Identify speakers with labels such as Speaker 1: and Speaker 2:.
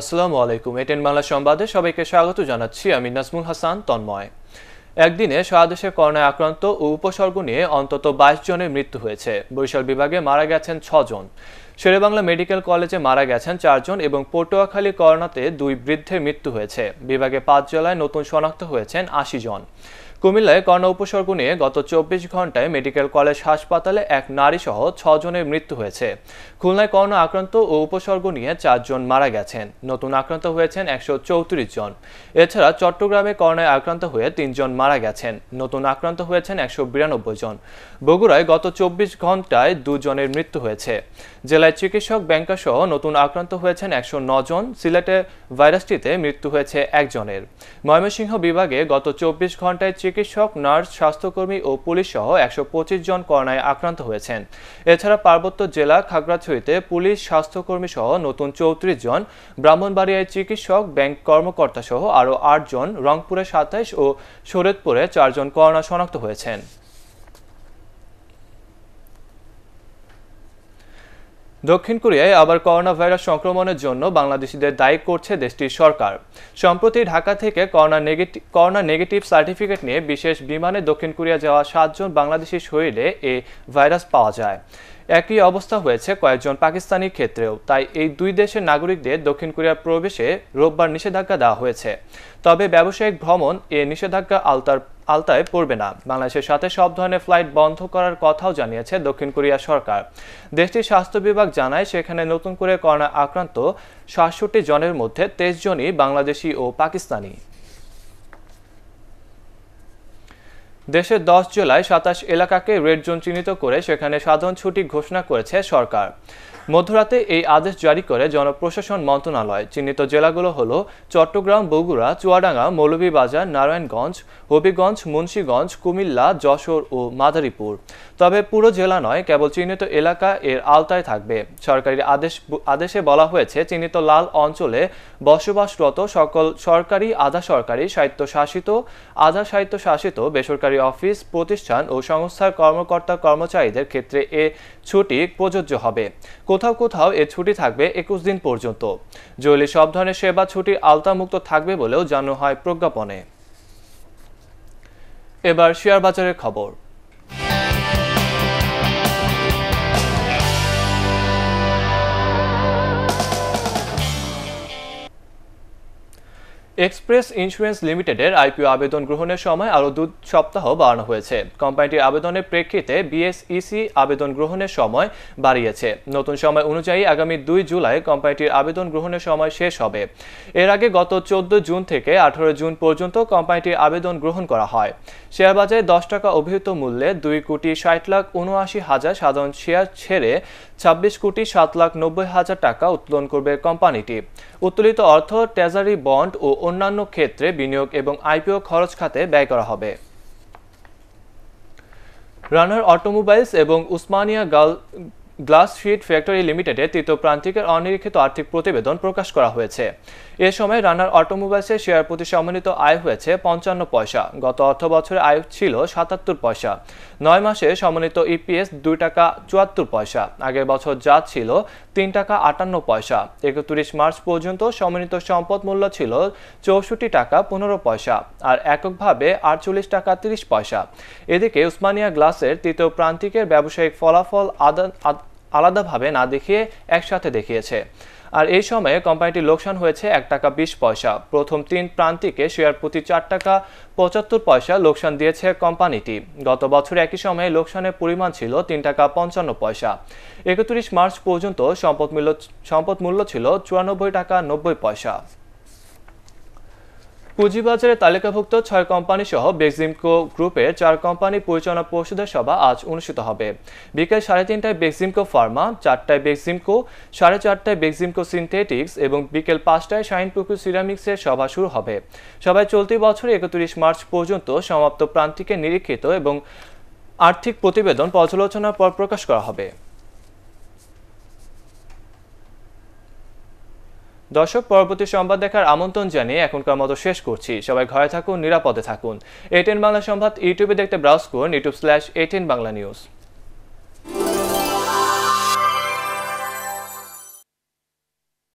Speaker 1: আসসালামু আলাইকুম এটেন বাংলা সংবাদে সবাইকে স্বাগত জানাচ্ছি আমি নাজমুল হাসান তন্ময় একদিনে সারাদেশে করোনায় আক্রান্ত ও উপসর্গ নিয়ে অন্তত বাইশ জনের মৃত্যু হয়েছে বরিশাল বিভাগে মারা গেছেন ছজন শেরেবাংলা মেডিকেল কলেজে মারা গেছেন চারজন এবং পটুয়াখালী করোনাতে দুই বৃদ্ধের মৃত্যু হয়েছে বিভাগে পাঁচ জেলায় নতুন শনাক্ত হয়েছেন আশি জন কুমিল্লায় করোনা উপসর্গ নিয়ে গত চব্বিশ ঘন্টায় মেডিকেল কলেজ হাসপাতালে এক নারী ছ ছজনের মৃত্যু হয়েছে খুলনায় করোনা আক্রান্ত ও উপসর্গ নিয়ে চারজন মারা গেছেন নতুন আক্রান্ত হয়েছেন একশো চৌত্রিশ জন এছাড়া চট্টগ্রামে করোনায় আক্রান্ত হয়ে তিনজন মারা গেছেন নতুন আক্রান্ত হয়েছেন একশো বিরানব্বই জন বগুড়ায় গত চব্বিশ ঘন্টায় দুজনের মৃত্যু হয়েছে জেলায় চিকিৎসক সহ নতুন আক্রান্ত হয়েছেন একশো জন সিলেটে ভাইরাসটিতে মৃত্যু হয়েছে একজনের ময়মনসিংহ বিভাগে গত চব্বিশ ঘন্টায় চিকিৎসক নার্স স্বাস্থ্যকর্মী ও পুলিশ সহ একশো জন করোনায় আক্রান্ত হয়েছেন এছাড়া পার্বত্য জেলা খাগড়াছড়িতে পুলিশ স্বাস্থ্যকর্মী সহ নতুন চৌত্রিশ জন ব্রাহ্মণবাড়িয়ায় চিকিৎসক ব্যাংক কর্মকর্তা সহ আরও আটজন রংপুরে সাতাইশ ও শরৎপুরে চারজন করোনা শনাক্ত হয়েছেন দক্ষিণ কোরিয়ায় আবার করোনা ভাইরাস সংক্রমণের জন্য বাংলাদেশিদের দায়ী করছে দেশটির সরকার সম্প্রতি ঢাকা থেকে corona negative corona negative certificate নিয়ে বিশেষ বিমানে দক্ষিণ কোরিয়া যাওয়া সাতজন বাংলাদেশি শরীরে এ ভাইরাস পাওয়া যায় একই অবস্থা হয়েছে কয়েকজন পাকিস্তানি ক্ষেত্রেও তাই এই দুই দেশের নাগরিকদের দক্ষিণ কোরিয়ার প্রবেশে রোববার নিষেধাজ্ঞা দেওয়া হয়েছে তবে ব্যবসায়িক ভ্রমণ এ নিষেধাজ্ঞা আলতার আলতায় পড়বে না বাংলাদেশের সাথে সব ধরনের ফ্লাইট বন্ধ করার কথাও জানিয়েছে দক্ষিণ কোরিয়া সরকার দেশটির স্বাস্থ্য বিভাগ জানায় সেখানে নতুন করে করোনা আক্রান্ত সাতষট্টি জনের মধ্যে তেইশ জনই বাংলাদেশি ও পাকিস্তানি দেশে দশ জেলায় সাতাশ এলাকাকে রেড জোন চিহ্নিত করে সেখানে সাধারণ ছুটি ঘোষণা করেছে সরকার মধ্যরাতে এই আদেশ জারি করে জনপ্রশাসন মন্ত্রণালয় চিহ্নিত জেলাগুলো হল চট্টগ্রাম বগুড়া চুয়াডাঙ্গা মৌলভীবাজার নারায়ণগঞ্জ হবিগঞ্জ মুন্সীগঞ্জ কুমিল্লা যশোর ও মাদারীপুর তবে পুরো জেলা নয় কেবল চিহ্নিত এলাকা এর আওতায় থাকবে সরকারি আদেশ আদেশে বলা হয়েছে চিহ্নিত লাল অঞ্চলে বসবাসরত সকল সরকারি আধা সরকারি স্বায়ত্তশাসিত আধা স্বায়ত্তশাসিত বেসরকারি অফিস প্রতিষ্ঠান ও সংস্থার কর্মকর্তা কর্মচারীদের ক্ষেত্রে এ ছুটি প্রযোজ্য হবে কোথাও কোথাও এ ছুটি থাকবে একুশ দিন পর্যন্ত জরুরি সব ধরনের সেবা ছুটির আওতামুক্ত থাকবে বলেও জানানো হয় প্রজ্ঞাপনে এবার শেয়ার বাজারের খবর এক্সপ্রেস ইন্স্যুরেন্স লিমিটেডের আইপিও আবেদন গ্রহণের সময় আরও দু সপ্তাহ বাড়ানো হয়েছে কোম্পানিটির আবেদনের প্রেক্ষিতে বিএসইসি আবেদন গ্রহণের সময় বাড়িয়েছে নতুন সময় অনুযায়ী আগামী দুই জুলাই কোম্পানিটির আবেদন গ্রহণের সময় শেষ হবে এর আগে গত চোদ্দ জুন থেকে আঠারো জুন পর্যন্ত কোম্পানিটির আবেদন গ্রহণ করা হয় শেয়ারবাজারে দশ টাকা অভিহিত মূল্যে দুই কোটি ষাট লাখ উনআশি হাজার সাধারণ শেয়ার ছেড়ে ছাব্বিশ কোটি সাত লাখ নব্বই হাজার টাকা উত্তোলন করবে কোম্পানিটি উত্তোলিত অর্থ ট্রেজারি বন্ড ও অন্যান্য ক্ষেত্রে বিনিয়োগ এবং আইপিও খরচ খাতে ব্যয় করা হবে রানার অটোমোবাইলস এবং Usmania girl glass fit factory লিমিটেডে তৃতীয় প্রান্তিকের অনিরীক্ষিত আর্থিক প্রতিবেদন প্রকাশ করা হয়েছে এ সময় রানার অটোমোবাইলসের শেয়ার প্রতি সমন্বিত আয় হয়েছে পঞ্চান্ন পয়সা গত অর্থ বছরে আয় ছিল সাতাত্তর পয়সা নয় মাসে সমন্বিত ইপিএস দুই টাকা চুয়াত্তর পয়সা আগের বছর যা ছিল তিন টাকা আটান্ন পয়সা একত্রিশ মার্চ পর্যন্ত সমন্বিত সম্পদ মূল্য ছিল চৌষট্টি টাকা পনেরো পয়সা আর এককভাবে আটচল্লিশ টাকা তিরিশ পয়সা এদিকে উসমানিয়া গ্লাসের তৃতীয় প্রান্তিকের ব্যবসায়িক ফলাফল আদান আলাদাভাবে না দেখিয়ে একসাথে দেখিয়েছে আর এই সময়ে কোম্পানিটির লোকসান হয়েছে এক টাকা বিশ পয়সা প্রথম তিন প্রান্তিকে শেয়ার প্রতি চার টাকা পঁচাত্তর পয়সা লোকসান দিয়েছে কোম্পানিটি গত বছর একই সময়ে লোকসানের পরিমাণ ছিল তিন টাকা পঞ্চান্ন পয়সা একত্রিশ মার্চ পর্যন্ত সম্পদ মূল্য সম্পদ মূল্য ছিল চুরানব্বই টাকা নব্বই পয়সা পুঁজিবাজারে তালিকাভুক্ত ছয় কোম্পানি সহ বেক্সিমকো গ্রুপের চার কোম্পানি পরিচালনা পরিষদের সভা আজ অনুষ্ঠিত হবে বিকেল সাড়ে তিনটায় বেক্সিমকো ফার্মা চারটায় বেক্সিমকো সাড়ে চারটায় বেক্সিমকো সিনথেটিক্স এবং বিকেল পাঁচটায় শাইনপুকুর সিরামিক্সের সভা শুরু হবে সবাই চলতি বছর একত্রিশ মার্চ পর্যন্ত সমাপ্ত প্রান্তিকে নিরীক্ষিত এবং আর্থিক প্রতিবেদন পর্যালোচনার পর প্রকাশ করা হবে দর্শক পরবর্তী সংবাদ দেখার আমন্ত্রণ জানিয়ে এখনকার মতো শেষ করছি সবাই ঘরে থাকুন নিরাপদে থাকুন এটেন বাংলা সংবাদ ইউটিউবে দেখতে ব্রাউজ করুন YouTube slash ATN Bangla news